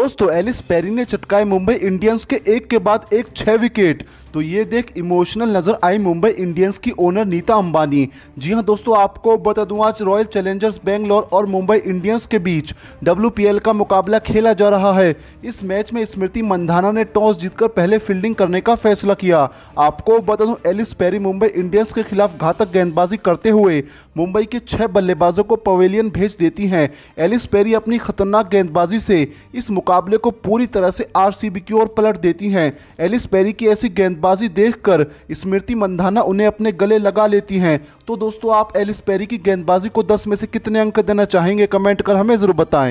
दोस्तों Ellyse Perry ने चटकाए Mumbai Indians के एक के बाद एक छह विकेट तो ये देख इमोशनल नजर आई मुंबई इंडियंस की ओनर नीता अंबानी जी हाँ दोस्तों आपको बता दूं आज रॉयल चैलेंजर्स बेंगलोर और मुंबई इंडियंस के बीच डब्ल्यू का मुकाबला खेला जा रहा है इस मैच में स्मृति मंधाना ने टॉस जीतकर पहले फील्डिंग करने का फैसला किया आपको बता दूं एलिस पेरी मुंबई इंडियंस के खिलाफ घातक गेंदबाजी करते हुए मुंबई के छह बल्लेबाजों को पवेलियन भेज देती हैं एलिस पेरी अपनी खतरनाक गेंदबाजी से इस मुकाबले मुकाबले को पूरी तरह से आरसीबी की ओर पलट देती हैं एलिस पेरी की ऐसी गेंदबाजी देखकर स्मृति मंधाना उन्हें अपने गले लगा लेती हैं तो दोस्तों आप एलिस पेरी की गेंदबाजी को 10 में से कितने अंक देना चाहेंगे कमेंट कर हमें ज़रूर बताएं